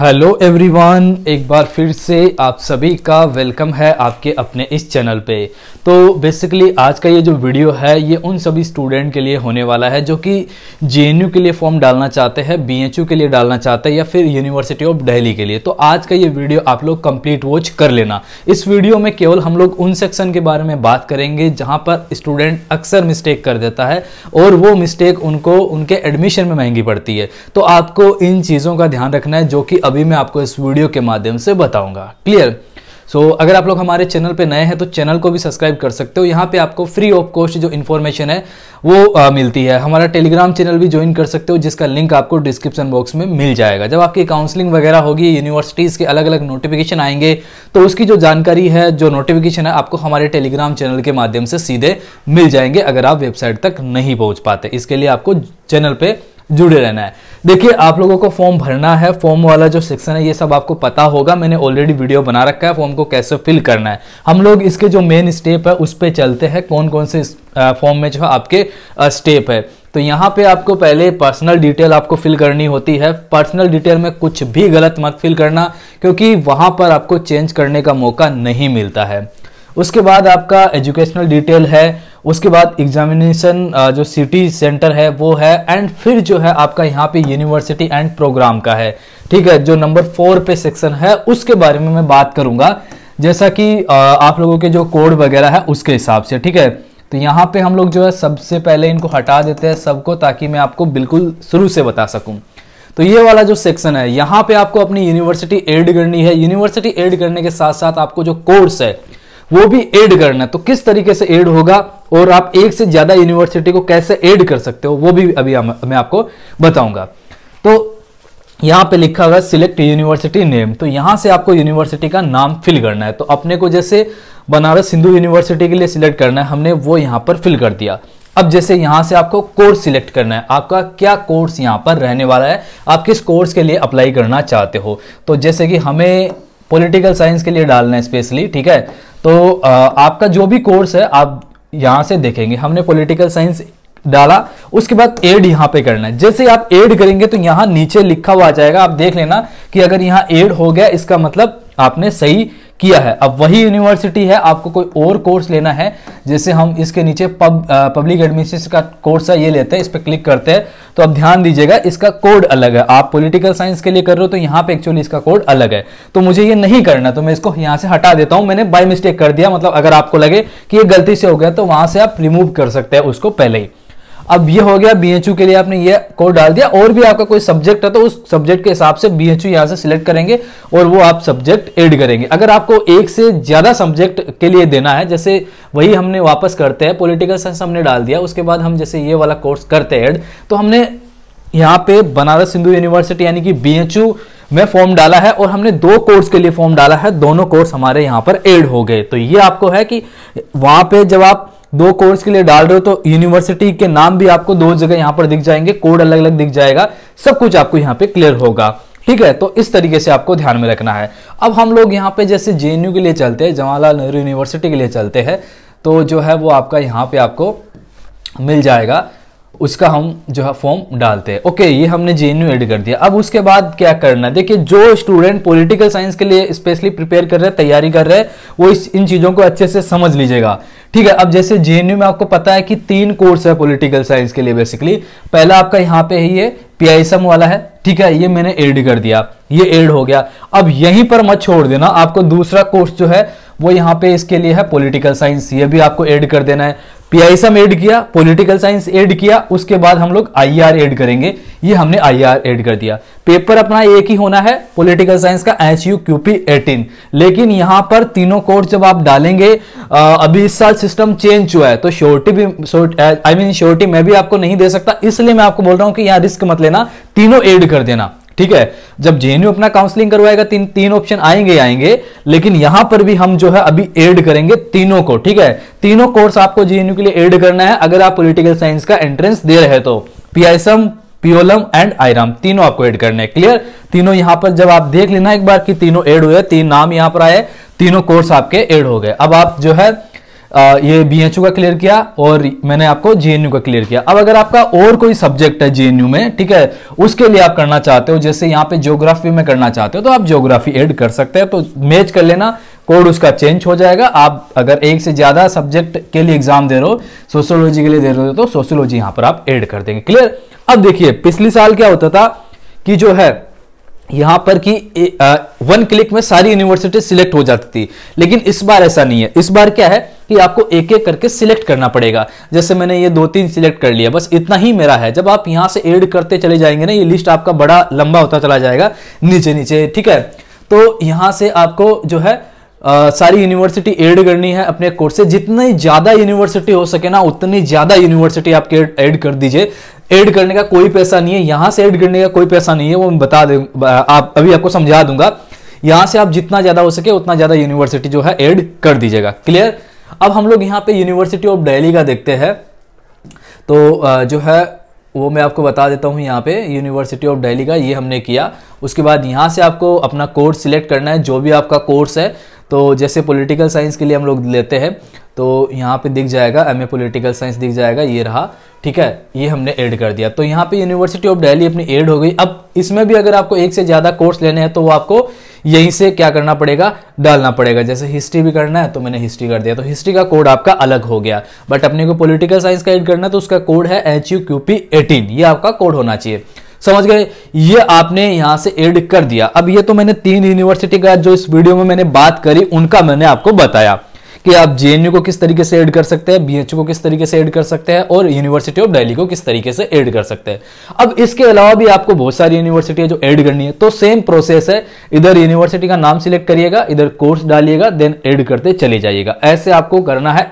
hello everyone एक बार फिर से आप सभी का वेलकम है आपके अपने इस चैनल पे तो बेसिकली आज का ये जो वीडियो है ये उन सभी स्टूडेंट के लिए होने वाला है जो कि जे के लिए फॉर्म डालना चाहते हैं बी के लिए डालना चाहते हैं या फिर यूनिवर्सिटी ऑफ दिल्ली के लिए तो आज का ये वीडियो आप लोग कंप्लीट वॉच कर लेना इस वीडियो में केवल हम लोग उन सेक्शन के बारे में बात करेंगे जहाँ पर स्टूडेंट अक्सर मिस्टेक कर देता है और वो मिस्टेक उनको उनके एडमिशन में महंगी पड़ती है तो आपको इन चीज़ों का ध्यान रखना है जो कि अभी मैं आपको इस वीडियो के माध्यम से बताऊंगा क्लियर सो so, अगर आप लोग हमारे चैनल पे नए हैं तो चैनल को भी सब्सक्राइब कर सकते हो यहाँ पे आपको फ्री ऑफ कॉस्ट जो इन्फॉर्मेशन है वो आ, मिलती है हमारा टेलीग्राम चैनल भी ज्वाइन कर सकते हो जिसका लिंक आपको डिस्क्रिप्शन बॉक्स में मिल जाएगा जब आपकी काउंसलिंग वगैरह होगी यूनिवर्सिटीज़ के अलग अलग नोटिफिकेशन आएंगे तो उसकी जो जानकारी है जो नोटिफिकेशन है आपको हमारे टेलीग्राम चैनल के माध्यम से सीधे मिल जाएंगे अगर आप वेबसाइट तक नहीं पहुँच पाते इसके लिए आपको चैनल पर जुड़े रहना है देखिए आप लोगों को फॉर्म भरना है फॉर्म वाला जो सेक्शन है ये सब आपको पता होगा मैंने ऑलरेडी वीडियो बना रखा है फॉर्म को कैसे फिल करना है हम लोग इसके जो मेन स्टेप है उस पर चलते हैं कौन कौन से फॉर्म में जो है आपके स्टेप है तो यहाँ पे आपको पहले पर्सनल डिटेल आपको फिल करनी होती है पर्सनल डिटेल में कुछ भी गलत मत फिल करना क्योंकि वहाँ पर आपको चेंज करने का मौका नहीं मिलता है उसके बाद आपका एजुकेशनल डिटेल है उसके बाद एग्जामिनेशन जो सिटी सेंटर है वो है एंड फिर जो है आपका यहाँ पे यूनिवर्सिटी एंड प्रोग्राम का है ठीक है जो नंबर फोर पे सेक्शन है उसके बारे में मैं बात करूंगा जैसा कि आप लोगों के जो कोड वगैरह है उसके हिसाब से ठीक है तो यहाँ पे हम लोग जो है सबसे पहले इनको हटा देते हैं सबको ताकि मैं आपको बिल्कुल शुरू से बता सकूँ तो ये वाला जो सेक्शन है यहाँ पे आपको अपनी यूनिवर्सिटी एड करनी है यूनिवर्सिटी एड करने के साथ साथ आपको जो कोर्स है वो भी एड करना है तो किस तरीके से एड होगा और आप एक से ज़्यादा यूनिवर्सिटी को कैसे ऐड कर सकते हो वो भी अभी मैं आपको बताऊंगा तो यहां पे लिखा हुआ सिलेक्ट यूनिवर्सिटी नेम तो यहां से आपको यूनिवर्सिटी का नाम फिल करना है तो अपने को जैसे बनारस हिंदू यूनिवर्सिटी के लिए सिलेक्ट करना है हमने वो यहां पर फिल कर दिया अब जैसे यहां से आपको कोर्स सिलेक्ट करना है आपका क्या कोर्स यहाँ पर रहने वाला है आप किस कोर्स के लिए अप्लाई करना चाहते हो तो जैसे कि हमें पॉलिटिकल साइंस के लिए डालना है स्पेशली ठीक है तो आपका जो भी कोर्स है आप यहां से देखेंगे हमने पॉलिटिकल साइंस डाला उसके बाद एड यहां पे करना है जैसे आप एड करेंगे तो यहां नीचे लिखा हुआ आ जाएगा आप देख लेना कि अगर यहां एड हो गया इसका मतलब आपने सही किया है अब वही यूनिवर्सिटी है आपको कोई और कोर्स लेना है जैसे हम इसके नीचे पब पब्लिक एडमिनिस्ट्रेशन का कोर्स है ये लेते हैं इस पर क्लिक करते हैं तो अब ध्यान दीजिएगा इसका कोड अलग है आप पॉलिटिकल साइंस के लिए कर रहे हो तो यहाँ पे एक्चुअली इसका कोड अलग है तो मुझे ये नहीं करना तो मैं इसको यहाँ से हटा देता हूँ मैंने बाई मिस्टेक कर दिया मतलब अगर आपको लगे कि ये गलती से हो गया तो वहाँ से आप रिमूव कर सकते हैं उसको पहले ही अब ये हो गया बी के लिए आपने ये कोड डाल दिया और भी आपका कोई सब्जेक्ट है तो उस सब्जेक्ट के हिसाब से बी यू यहाँ से सिलेक्ट करेंगे और वो आप सब्जेक्ट ऐड करेंगे अगर आपको एक से ज्यादा सब्जेक्ट के लिए देना है जैसे वही हमने वापस करते हैं पॉलिटिकल साइंस हमने डाल दिया उसके बाद हम जैसे ये वाला कोर्स करते हैं ऐड तो हमने यहाँ पे बनारस हिंदू यूनिवर्सिटी यानी कि बी में फॉर्म डाला है और हमने दो कोर्स के लिए फॉर्म डाला है दोनों कोर्स हमारे यहाँ पर एड हो गए तो ये आपको है कि वहाँ पे जब आप दो कोर्स के लिए डाल रहे हो तो यूनिवर्सिटी के नाम भी आपको दो जगह यहां पर दिख जाएंगे कोड अलग अलग दिख जाएगा सब कुछ आपको यहां पे क्लियर होगा ठीक है तो इस तरीके से आपको ध्यान में रखना है अब हम लोग यहाँ पे जैसे जे के लिए चलते हैं जवाहरलाल नेहरू यूनिवर्सिटी के लिए चलते हैं तो जो है वो आपका यहाँ पे आपको मिल जाएगा उसका हम जो है फॉर्म डालते हैं ओके ये हमने जे ऐड कर दिया अब उसके बाद क्या करना है देखिए जो स्टूडेंट पॉलिटिकल साइंस के लिए स्पेशली प्रिपेयर कर रहे हैं तैयारी कर रहे हैं वो इस इन चीज़ों को अच्छे से समझ लीजिएगा ठीक है अब जैसे जे में आपको पता है कि तीन कोर्स है पोलिटिकल साइंस के लिए बेसिकली पहला आपका यहाँ पे ही है पी वाला है ठीक है ये मैंने एड कर दिया ये एड हो गया अब यहीं पर मत छोड़ देना आपको दूसरा कोर्स जो है वो यहाँ पे इसके लिए है पॉलिटिकल साइंस ये भी आपको ऐड कर देना है पीआईसम ऐड किया पॉलिटिकल साइंस ऐड किया उसके बाद हम लोग आर ऐड करेंगे ये हमने आर ऐड कर दिया पेपर अपना एक ही होना है पॉलिटिकल साइंस का एच यू क्यूपी एटीन लेकिन यहाँ पर तीनों कोर्स जब आप डालेंगे अभी इस साल सिस्टम चेंज हुआ है तो श्योरिटी भी आई मीन श्योरिटी मैं भी आपको नहीं दे सकता इसलिए मैं आपको बोल रहा हूँ कि यहाँ रिस्क मत लेना तीनों एड कर देना ठीक है जब जेएनयू अपना काउंसलिंग करवाएगा तीन तीन ऑप्शन आएंगे आएंगे लेकिन यहां पर भी हम जो है अभी एड करेंगे तीनों को ठीक है तीनों कोर्स आपको जेएनयू के लिए एड करना है अगर आप पोलिटिकल साइंस का एंट्रेंस दे रहे तो पीआईसम पियोलम एंड आईराम तीनों आपको एड करने है क्लियर तीनों यहां पर जब आप देख लेना एक बार कि तीनों एड हुए तीन नाम यहां पर आए तीनों कोर्स आपके एड हो गए अब आप जो है ये बी एच यू का क्लियर किया और मैंने आपको जे का क्लियर किया अब अगर आपका और कोई सब्जेक्ट है जे में ठीक है उसके लिए आप करना चाहते हो जैसे यहाँ पे ज्योग्राफी में करना चाहते हो तो आप ज्योग्राफी एड कर सकते हैं तो मैच कर लेना कोड उसका चेंज हो जाएगा आप अगर एक से ज़्यादा सब्जेक्ट के लिए एग्जाम दे रहे हो सोशोलॉजी के लिए दे रहे हो तो सोशोलॉजी यहाँ पर आप एड कर देंगे क्लियर अब देखिए पिछले साल क्या होता था कि जो है यहां पर कि वन क्लिक में सारी यूनिवर्सिटी सिलेक्ट हो जाती थी लेकिन इस बार ऐसा नहीं है इस बार क्या है कि आपको एक एक करके सिलेक्ट करना पड़ेगा जैसे मैंने ये दो तीन सिलेक्ट कर लिया बस इतना ही मेरा है जब आप यहां से एड करते चले जाएंगे ना ये लिस्ट आपका बड़ा लंबा होता चला जाएगा नीचे नीचे ठीक है तो यहां से आपको जो है सारी यूनिवर्सिटी ऐड करनी है अपने कोर्स से जितनी ज़्यादा यूनिवर्सिटी हो सके ना उतनी ज़्यादा यूनिवर्सिटी आपके ऐड कर दीजिए ऐड करने का कोई पैसा नहीं है यहाँ से ऐड करने का कोई पैसा नहीं है वो मैं बता दें आप अभी आपको समझा दूंगा यहाँ से आप जितना ज़्यादा हो सके उतना ज़्यादा यूनिवर्सिटी जो है ऐड कर दीजिएगा क्लियर अब हम लोग यहाँ पे यूनिवर्सिटी ऑफ डेली का देखते हैं तो जो है वो मैं आपको बता देता हूँ यहाँ पे यूनिवर्सिटी ऑफ डेली का ये हमने किया उसके बाद यहाँ से आपको अपना कोर्स सिलेक्ट करना है जो भी आपका कोर्स है तो जैसे पॉलिटिकल साइंस के लिए हम लोग लेते हैं तो यहाँ पे दिख जाएगा एम ए पोलिटिकल साइंस दिख जाएगा ये रहा ठीक है ये हमने ऐड कर दिया तो यहाँ पे यूनिवर्सिटी ऑफ दिल्ली अपनी ऐड हो गई अब इसमें भी अगर आपको एक से ज़्यादा कोर्स लेने हैं तो वो आपको यहीं से क्या करना पड़ेगा डालना पड़ेगा जैसे हिस्ट्री भी करना है तो मैंने हिस्ट्री कर दिया तो हिस्ट्री का कोड आपका अलग हो गया बट अपने को पोलिटिकल साइंस का एड करना है तो उसका कोड है H U Q P eighteen ये आपका कोड होना चाहिए समझ गए ये आपने यहां से एड कर दिया अब ये तो मैंने तीन यूनिवर्सिटी का जो इस वीडियो में मैंने बात करी उनका मैंने आपको बताया कि आप जेएनयू को किस तरीके से ऐड कर सकते हैं बी को किस तरीके से ऐड कर सकते हैं और यूनिवर्सिटी ऑफ दिल्ली को किस तरीके से ऐड कर सकते हैं अब इसके अलावा भी आपको बहुत सारी यूनिवर्सिटी है जो ऐड करनी है तो सेम प्रोसेस है इधर यूनिवर्सिटी का नाम सिलेक्ट करिएगा इधर कोर्स डालिएगा देन एड करते चले जाइएगा ऐसे आपको करना है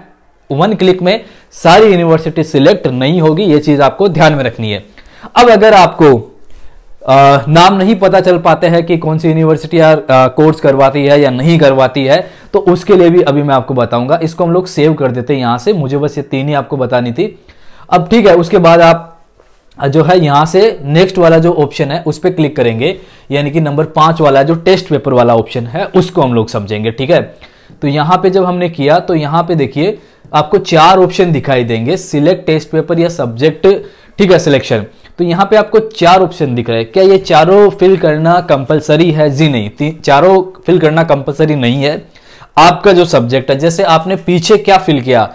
वन क्लिक में सारी यूनिवर्सिटी सिलेक्ट नहीं होगी ये चीज आपको ध्यान में रखनी है अब अगर आपको आ, नाम नहीं पता चल पाते हैं कि कौन सी यूनिवर्सिटी यार कोर्स करवाती है या नहीं करवाती है तो उसके लिए भी अभी मैं आपको बताऊंगा इसको हम लोग सेव कर देते हैं यहां से मुझे बस ये तीन ही आपको बतानी थी अब ठीक है उसके बाद आप जो है यहां से नेक्स्ट वाला जो ऑप्शन है उस पर क्लिक करेंगे यानी कि नंबर पांच वाला जो टेस्ट पेपर वाला ऑप्शन है उसको हम लोग समझेंगे ठीक है तो यहां पे जब हमने किया तो यहां पे देखिए आपको चार ऑप्शन दिखाई देंगे सिलेक्ट टेस्ट पेपर या सब्जेक्ट ठीक है सिलेक्शन तो यहाँ पे आपको चार ऑप्शन दिख रहे हैं क्या ये चारों फिल करना कंपलसरी है जी नहीं चारों फिल करना कंपलसरी नहीं है आपका जो सब्जेक्ट है जैसे आपने पीछे क्या फिल किया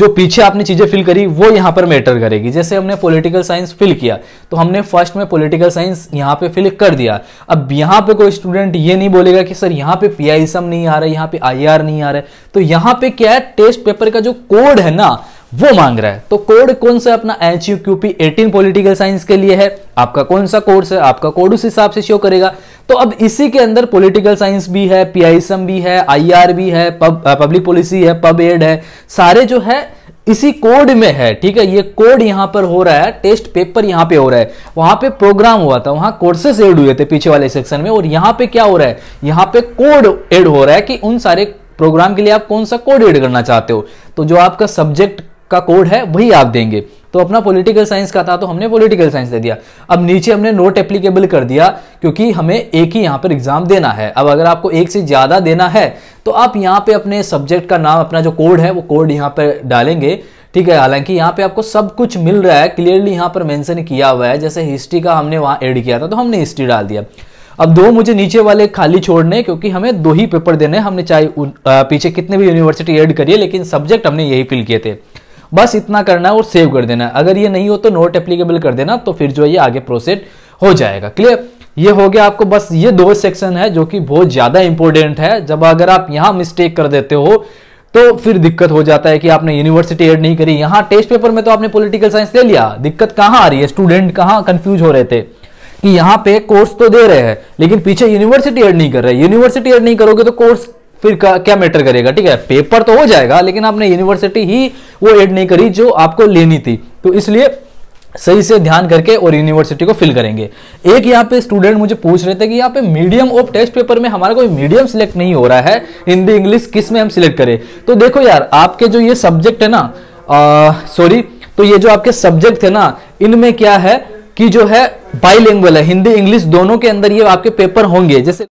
जो पीछे आपने चीज़ें फिल करी वो यहां पर मैटर करेगी जैसे हमने पॉलिटिकल साइंस फिल किया तो हमने फर्स्ट में पॉलिटिकल साइंस यहां पे फिल कर दिया अब यहां पे कोई स्टूडेंट ये नहीं बोलेगा कि सर यहाँ पे पी नहीं आ रहा है यहां पे आई नहीं आ रहा है तो यहाँ पे क्या है टेस्ट पेपर का जो कोड है ना वो मांग रहा है तो कोड कौन सा अपना H U QP eighteen political science के लिए है आपका कौन सा कोर्स है आपका कोड उस हिसाब से शो करेगा तो अब इसी के अंदर पॉलिटिकल साइंस भी है पीआईएसएम भी है आईआर भी है पब पब्लिक पॉलिसी है पब एड है सारे जो है इसी कोड में है ठीक है ये कोड यहाँ पर हो रहा है टेस्ट पेपर यहाँ पे हो रहा है वहां पे प्रोग्राम हुआ था वहां कोर्सेस एड हुए थे पीछे वाले सेक्शन में और यहाँ पे क्या हो रहा है यहाँ पे कोड एड हो रहा है कि उन सारे प्रोग्राम के लिए आप कौन सा कोड एड करना चाहते हो तो जो आपका सब्जेक्ट का कोड है वही आप देंगे तो अपना पॉलिटिकल साइंस का था तो हमने पॉलिटिकल साइंस दे दिया अब नीचे हमने नोट एप्लीकेबल कर दिया क्योंकि हमें एक ही यहाँ पर एग्जाम देना है अब अगर आपको एक से ज़्यादा देना है तो आप यहाँ पे अपने सब्जेक्ट का नाम अपना जो कोड है वो कोड यहाँ पर डालेंगे ठीक है हालांकि यहाँ पे आपको सब कुछ मिल रहा है क्लियरली यहां पर मैंशन किया हुआ है जैसे हिस्ट्री का हमने वहाँ एड किया था तो हमने हिस्ट्री डाल दिया अब दो मुझे नीचे वाले खाली छोड़ने क्योंकि हमें दो ही पेपर देने हमने चाहे पीछे कितने भी यूनिवर्सिटी एड करिए लेकिन सब्जेक्ट हमने यही फिल किए थे बस इतना करना है और सेव कर देना है अगर ये नहीं हो तो नोट एप्लीकेबल कर देना तो फिर जो है ये आगे प्रोसेस हो जाएगा क्लियर ये हो गया आपको बस ये दो सेक्शन है जो कि बहुत ज़्यादा इंपॉर्टेंट है जब अगर आप यहां मिस्टेक कर देते हो तो फिर दिक्कत हो जाता है कि आपने यूनिवर्सिटी एड नहीं करी यहां टेस्ट पेपर में तो आपने पॉलिटिकल साइंस ले लिया दिक्कत कहां आ रही है स्टूडेंट कहां कंफ्यूज हो रहे थे कि यहां पे कोर्स तो दे रहे हैं लेकिन पीछे यूनिवर्सिटी एड नहीं कर रहे यूनिवर्सिटी एड नहीं करोगे तो कोर्स फिर क्या मैटर करेगा ठीक है पेपर तो हो जाएगा लेकिन आपने यूनिवर्सिटी ही वो एड नहीं करी जो आपको लेनी थी तो इसलिए सही से ध्यान करके और यूनिवर्सिटी को फिल करेंगे एक यहाँ पे स्टूडेंट मुझे पूछ रहे थे कि यहाँ पे मीडियम ऑफ टेस्ट पेपर में हमारा कोई मीडियम सिलेक्ट नहीं हो रहा है हिंदी इंग्लिश किस में हम सिलेक्ट करें तो देखो यार आपके जो ये सब्जेक्ट है ना सॉरी तो ये जो आपके सब्जेक्ट है ना इनमें क्या है कि जो है बाईलिंगुअल है हिंदी इंग्लिश दोनों के अंदर ये आपके पेपर होंगे जैसे